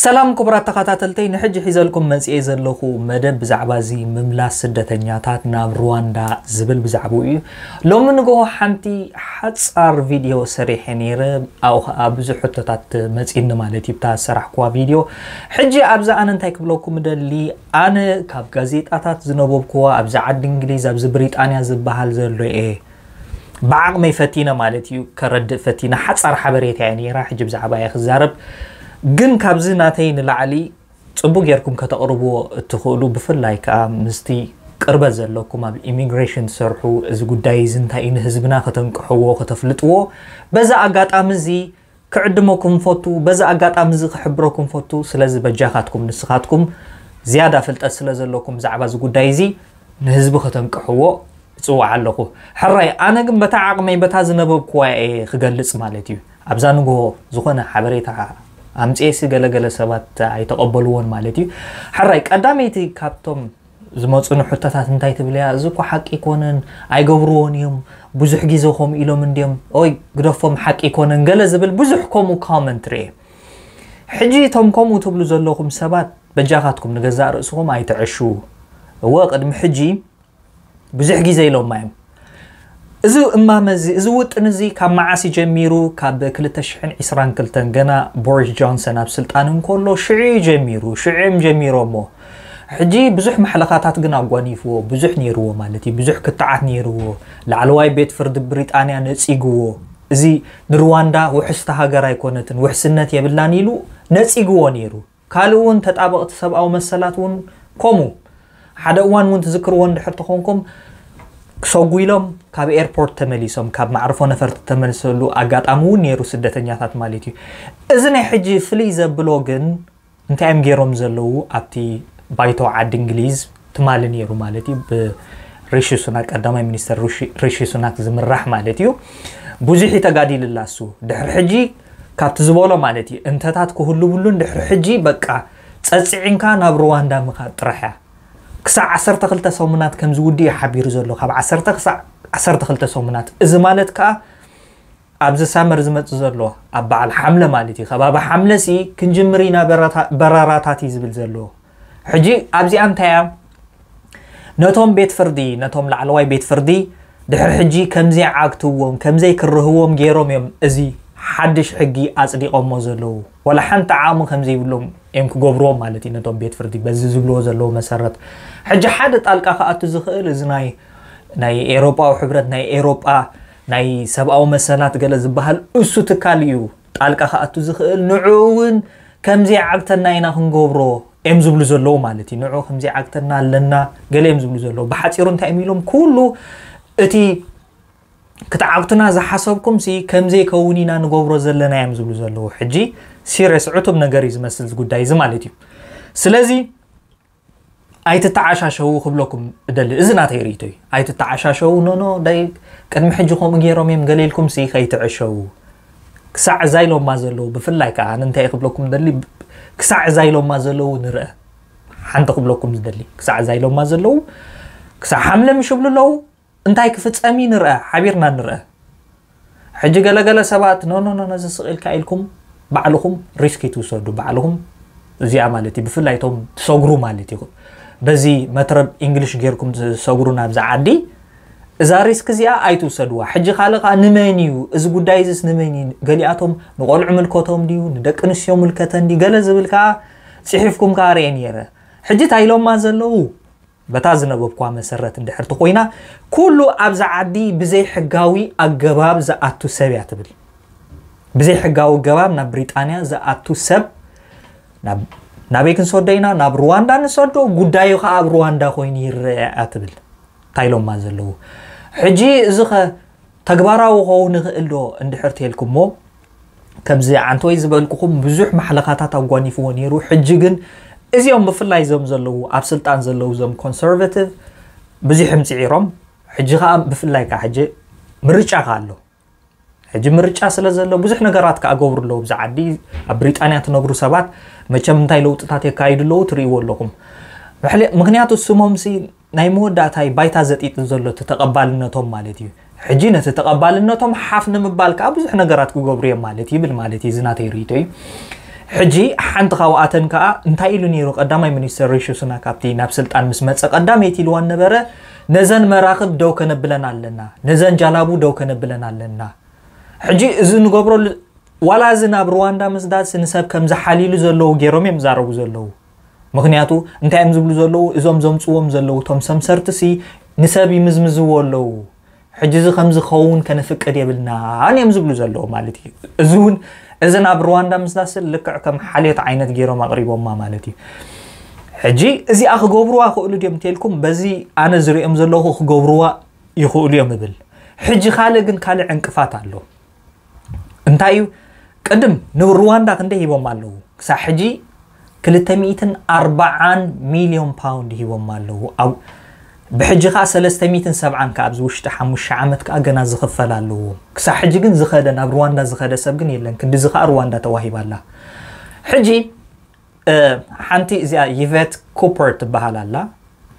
ሰላም ክቡራት ተኸታተልተይ ንሕጂ ሒዘልኩም መፅአ ዘለኹ መደብ ብዛዕባ እዚ ምምላስ ስደተኛታት ናብ ሩዋንዳ ዝብል ብዛዕባኡ እዩ ሎሚ ንግሆ ሓንቲ ሓፃር ቪድዮ ሰሪሐ ነይረ ኣብኡ ከዓ ብዙሕ ሕቶታት መፂኒ ማለት እዩ ብታ ዝሰራሕክዋ ቪድዮ ሕጂ ኣብዛ ኣነ እንታይ ክብለኩም ደሊ ኣነ ካብ ጋዜጣታት ዝነበብክዋ ኣብዛ ዓዲ እንግሊዝ ኣብዚ ብሪጣንያ ዝበሃል ዘሎ እየ ብዓቕመይ ፈቲነ ማለት እዩ ከረድእ ፈቲነ ሓፃር ሓበሬታ እያ ነራ ሕጂ ብዛዕባ እየ ክዛረብ جن كابزي ناتين العلي تبوك يركم كتقربو تخولو بفلايك مستي قربة زلوكم اب immigration سرحو از قد دايزن تاين هزبنا ختنقحو وختفلتو بزا اقات امزي كعدموكم فوتو بزا اقات امزي خبروكم فوتو سلازي بجاخاتكم نسخاتكم زيادة فلت اسلازي لوكم زعبا از قد دايزي نهزبو ختنقحو تسوع علقو حراي انا قم بتاع عقمي بتازنبو كواي خقلس ابزانو قو زخونا حبريتها امتیاسی گل گل سواد عیت قبولون مالاتی حرایق آدمیتی کابتم زمانشون حتی تاثن تایت بله از کو حق ایکونن عیگورونیم بزح گیزه خم ایلو من دیم اوی گرفتم حق ایکونن گل زبال بزح کامو کامنت ری حجی تام کامو تبلو زلو خم سواد بجات کم نگذار از خم عیت عشو وقت محجی بزح گیزه ایلو مام እዚ እማመ እዚ እዚ ውጥን እዚ ካብ መዓሲ ጀሚሩ ካብ 222 ገና ቦሪስ ጆንሰን ኣብ ስልጣን እንከሎ ሽዑ ጀሚሩ ሽዑም ጀሚሮሞ ሕጂ ብዙሕ ማሕለኻታት ግን ኣጓኒፍዎ ብዙሕ ነይርዎ ማለት እዩ ብዙሕ ክትዓት ነይርዎ ላዕለዋይ ቤት ፍርዲ ብሪጣንያ ነፂግዎ እዚ ንሩዋንዳ ውሕስቲ ሃገር ኣይኮነትን ውሕስነት የብላን ኢሉ ነፂግዎ ነይሩ ካልእ እውን ተጣበቕቲ ሰብኣዊ መሰላት እውን ከምኡ ሓደ እዋን እውን ትዝክርዎ ንድሕር ተኾንኩም ክሰጉ ኢሎም ካብ ኤርፖርት ተመሊሶም ካብ ማዕርፎ ነፈርቲ ተመልሰሉ ኣጋጣሚ እውን ነይሩ ስደተኛታት ማለት እዩ እዚ ናይ ሕጂ ፍልይ ዘብሎ ግን እንታይ እዮም ገይሮም ዘለው ኣብቲ ባይቶ ዓዲ እንግሊዝ ትማሊ ነይሩ ማለት እዩ ብሪሺ ሱናክ ቀዳማይ ሚኒስተር ሪሺ ሱናክ ዝምራሕ ማለት እዩ ብዙሕ ዩ ተጋዲልላሱ ድሕሪ ሕጂ ካብቲ ዝበሎ ማለት እዩ እንተታት ክህልብሉን ድሕሪ ሕጂ በቃ ፀፂዕንካ ናብ ሩዋንዳ ምኻድ ጥራሕ እያ ክሳብ 12 ሰሙናት ከም ዝውድዮ ሓቢሩ ዘሎ ካብ 10 ክሳብ 12 ሰሙናት እዚ ማለት ከዓ ኣብዚ ሳመር ዝመፅእ ዘሎ ኣብ በዓል ሓምለ ማለት እዩ ከባቢ ሓምለ ሲ ክንጅምር ኢና በረራታት እዩ ዝብል ዘለዎ ሕጂ ኣብዚኣ እንታይ እያ ነቶም ቤት ፍርዲ ነቶም ላዕለዋይ ቤት ፍርዲ ድሕሪ ሕጂ ከምዘይ ዓግትዎም ከምዘይ ክርህዎም ገይሮም እዮም እዚ ሓድሽ ሕጊ ኣፅዲቐሞ ዘለው ወላ ሓንቲ ዓቕሚ ከምዘይብሎም እዮም ክገብርዎም ማለት እዩ ነቶም ቤት ፍርዲ በዚ ዝብልዎ ዘለዎ መሰረት ሕጂ ሓደ ጣልቃ ከኣቱ ዝኽእል እዚ ናይ ናይ ኤሮጳዊ ሕብረት ናይ ኤሮጳ ናይ ሰብኣዊ መሰናት ገለ ዝበሃል እሱ ትካል እዩ ጣልቃ ከኣቱ ዝኽእል ንዑ እውን ከምዘይ ዓግተና ኢና ክንገብሮ እዮም ዝብሉ ዘለዉ ማለት እዩ ንዑ ከምዘይ ዓግተና ኣለና ገለ እዮም ዝብሉ ዘለዉ ብሓፂሩ እንታይ እዮም ኢሎም ኩሉ እቲ ክትዓብትና ዝሓሰብኩም ከምዘይከውን ኢና ንገብሮ ዘለና እዮም ዝብሉ ዘለዎ ሕጂ ሲሪየስ ዕቱብ ነገር እዩ ዝመስል ጉዳይ እዚ ማለት እዩ ስለዚ ኣይትተዓሻሸው ክብለኩም እደሊ እዚ ናተይ ርእቶ እዩ ኣይትተዓሻሸው ኖኖ ዳይ ቅድሚ ሕጂ ከምኡ ገይሮም እዮም ገሊልኩም ሲ ከይትዕሸው ክሳዕ እዛ ኢሎማ ዘለዉ ብፍላይ ከዓ ንንታይ ክብለኩም ደሊ ክሳዕ እዛ ኢሎማ ዘለዉ ንርአ ሓንቲ ክብለኩም ዝደሊ ክሳዕ እዛ ኢሎማ ዘለዉ ክሳዕ ሓምለ ምሽ ብሉ ኣለዉ انتاي كفتامي نراه حبيرنا نراه حجي قال قال سبات نو نو نو نزل سقيل كايلكم بعلهم ريسكي توسدوا بعلهم زي عمالتي بفلاي توم تصغروا مالتي بزي مترب انجلش غيركم تصغروا نابز عادي اذا ريسك زي اي توسدوا حجي خالق نمنيو از غدايزس نمني غلياتهم نقول عملكوتهم ديو ندقنس يوم الكتن دي قال زبلكا صحيفكم كارين يرا حجي تايلوم ما زلوا በታ ዝነበብኳ መሰረት እንድሕርቲ ኮይና ኩሉ ኣብዚ ዓዲ ብዘይ ሕጋዊ ኣገባብ ዝኣቱ ሰብ እያ ትብል ብዘይ ሕጋዊ ገባብ ናብ ብሪጣንያ ዝኣቱ ሰብ ናበይ ክንሰዶ ኢና ናብ ሩዋንዳ ንሰዶ ጉዳዩ ከዓ ኣብ ሩዋንዳ ኮይኑ ይረአ እያ ትብል እንታይሎማ ዘለዉ ሕጂ እዚ ኸ ተግባራዊ ኸው ንኽእል ዶ እንድሕር ሞ ከምዚ ዓንቲ ወይ ዝበልኩኹም ብዙሕ ማሕለኻታት ኣጓኒፍዎ ነይሩ ሕጂ ግን እዚኦም ብፍላይ እዞም ዘለዉ ኣብ ስልጣን ዘለዉ እዞም ኮንሰርቨቲቭ ብዙሕ ምፅዒሮም ሕጂ ከዓ ብፍላይ ከዓ ሕጂ ምርጫ ከ ኣሎ ሕጂ ምርጫ ስለ ዘሎ ብዙሕ ነገራት ከዓ ገብሩ ኣለዉ ብዛ ዓዲ ኣብ ብሪጣንያ ትነብሩ ሰባት መቸም እንታይ ለውጥታት የካይዱ ኣለዉ ትርእይዎ ኣለኹም ምክንያቱ ስሞም ሲ ናይ መወዳእታይ ባይታ ዘጢጥ ዘሎ እቲ ተቐባልነቶም ማለት እዩ ሕጂ ነቲ ተቐባልነቶም ሓፍ ንምባል ከዓ ብዙሕ ነገራት ክገብሩ እዮም ማለት ይብል ማለት እዩ ዝናተይርእቶ እዩ ሕጂ ሓንቲ ካብኣተን ከዓ እንታይ ኢሉ ነይሩ ቀዳማይ ሚኒስተር ሪሹስና ካብቲ ናብ ስልጣን ምስ መፀ ቀዳመይቲ ኢልዋ ነበረ ነዘን መራክብ ደው ከነብለን ኣለና ነዘን ጃላቡ ደው ከነብለን ኣለና ሕጂ እዚ ንገብሮ ዋላ እዚ ናብ ሩዋንዳ ምስዳስ ንሰብ ከም ዝሓሊሉ ዘለዉ ገይሮም እዮም ዛረቡ ዘለዉ ምክንያቱ እንታይ እዮም ዝብሉ ዘለዉ እዞም ዘምፅዎም ዘለዉ እቶም ሰምሰርቲ ሲ ንሰብ ይምዝምዝዎ ኣለዉ ሕጂ እዚ ከምዝኸውን ከነፍቅድ የብልና እዮም ዝብሉ ዘለዉ ማለት እዩ እዚ እውን እዚ ናብ ሩዋንዳ ምስላስል ልክዕ ከም ሓልዮት ዓይነት ገይሮም ኣቕሪቦማ ማለት እዩ ሕጂ እዚኣ ክገብርዋ ክእሉ ድዮም እንተልኩም በዚ ኣነ ዝሪኦም ዘለኹ ክገብርዋ ይኽእሉ እዮም እብል ሕጂ ካልእ ግን ካልእ ዕንቅፋት ኣሎ እንታይ እዩ ቅድም ንሩዋንዳ ክንደይ ሂቦም ኣለዉ ክሳብ ሕጂ 240 ሚሊዮን ፓውንድ ሂቦም ኣለዉ ብሕጂ ከዓ 370 ከዓ ኣብዚ ውሽጢ 5 ዓመት ከዓ ገና ዝኽፈል ኣለዎ ክሳብ ሕጂ ግን ዝኸደ ናብ ሩዋንዳ ዝኸደ ሰብ ግን የለን ክንዲዚ ከዓ ሩዋንዳ ተዋሂባኣላ ሕጂ ሓንቲ እዚኣ ይቨት ኮፐር ትበሃል ኣላ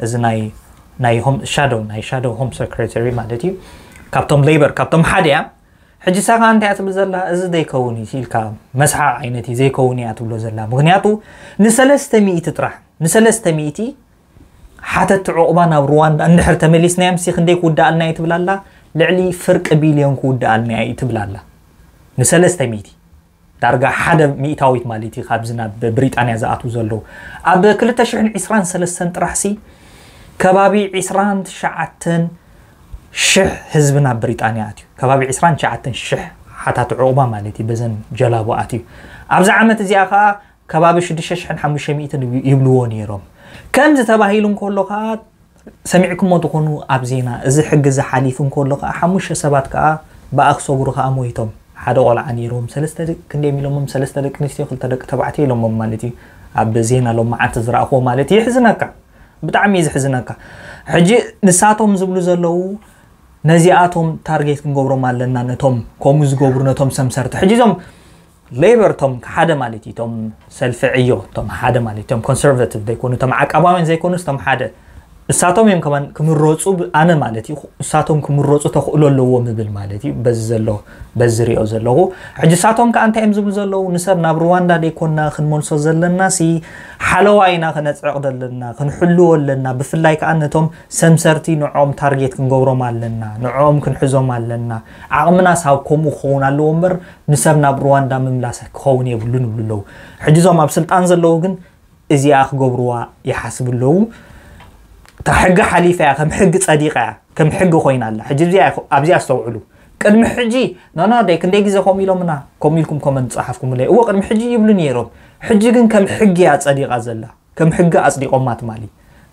እዚ ናይ ሻዶ ናይ ሻዶው ሆም ሰክሬታሪ ማለት እዩ ካብቶም ሌበር ካብቶም ሓደ እያ ሕጂ ሳ ከዓ እንታይ እያ ትብል ዘላ እዚ ዘይከውን እዩ ኢልካ መስሓ ዓይነት እዩ ዘይከውን እያ ትብሎ ዘላ ምክንያቱ ንሰለስተ ሚኢቲ ጥራሕ ንሰለስተ ሚኢቲ حتى عقبان او رواندا نحر تمليس نايم سيخ ديك ودا لنا يتبلا الله لعلي فرق بيليون كودا لنا يتبلا الله نسلس تميدي دارغا حدا ميتاويت مالتي خابزنا ببريطانيا زاعتو زلو اب كل تشحن عسران سلسان ترحسي كبابي عسران شعتن شح هزبنا بريطانيا اتيو كبابي عسران شعتن شح حتى تعوبا مالتي بزن جلابو اتيو ابزا عمت زياخا كبابي شدشش حن حموشي ميتن يبلوون ከምዚ ተባሂሉ እንከሎ ከዓ ሰሚዕኩሞ ትኾኑ ኣብ ዜና እዚ ሕጊ ዝሓሊፉ እንከሎ ከዓ ሓሙሽተ ሰባት ከዓ ብኣክሰጉሩ ከዓ ሞይቶም ሓደ ቆልዓ ነይሮም ሰለስተ ክንደይ ኢሎሞም ሰለስተ ደቂ ኣንስትዮ ክልተ ደቂ ተባዕትዮ ኢሎሞም ማለት እዩ ኣብ ዜና ሎም መዓልቲ ዝረእኽዎ ማለት እዩ ይሕዝነካ ብጣዕሚ እዩ ዝሕዝነካ ሕጂ ንሳቶም ዝብሉ ዘለው ነዚኣቶም ታርጌት ክንገብሮም ኣለና ነቶም ከምኡ ዝገብሩ ነቶም ሰምሰርቲ ሕጂ ዞም ليبر توم حدا مالتي توم سلفعيو توم حدا مالتي توم كونسرفاتيف زي كونو توم عك أبوين زي كونو توم حدا ንሳቶም እዮም ከማ ክምረፁ ኣነ ማለት እዩ ንሳቶም ክምረፁ ተኽእሎ ኣለዎ ምብል ማለት እዩ በዚ ዘሎ በዚ ሪኦ ዘለኹ ሕጂ ንሳቶም ከዓ እንታይ እዮም ዝብል ዘለዉ ንሰብ ናብ ሩዋንዳ ደይኮና ክንመልሶ ዘለና ሲ ሓለዋ ኢና ክነፅዕቕ ዘለና ክንሕልዎ ኣለና ብፍላይ ከዓ ነቶም ሰምሰርቲ ንዕኦም ታርጌት ክንገብሮም ኣለና ንዕኦም ክንሕዞም ኣለና ዓቕምና ሳብ ከምኡ ክኸውን ኣለዎ እምበር ንሰብ ናብ ሩዋንዳ ምምላስ ክኸውን የብሉን ይብሉ ኣለዉ ሕጂ እዞም ኣብ ስልጣን ዘለዉ ግን እዚኣ ክገብርዋ ይሓስብ ኣለዉ እታ تا حق حليفة كم حق صديقة كم حق خوينا الله حجي بزي أبزي ኣስተውዕሉ ቅድሚ ሕጂ ናና ደይ ክንደይ ግዜ ከምኡ ኢሎምና ከምኡ ኢልኩም ኮመንት ፀሓፍኩም እለ እዎ ቅድሚ ሕጂ ይብሉ ነይሮም ሕጂ ግን ከም ሕጊ እያ ፀዲቃ ዘላ ከም ሕጊ ኣፅዲቖማ ትማሊ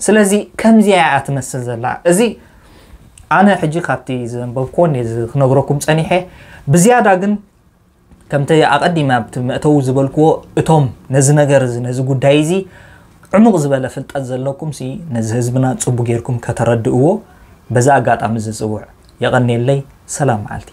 ስለዚ ከምዚኣ እያ ትመስል ዘላ እዚ ኣነ ሕጂ ካብቲ ዘንበብኮ ክነግረኩም ፀኒሐ ብዝያዳ ግን ከምቲ ኣቐዲማ ኣብቲ መእተው ዝበልክዎ እቶም ነዚ ነገር እዚ ነዚ ጉዳይ እዚ ዕሙቕ ዝበለ ፍልጠት ዘለኩም ነዚ ህዝብና ፅቡ ጌርኩም ከተረድእዎ በዛ ኣጋጣሚ ዝፅውዕ የቐኒየለይ ሰላም መዓልቲ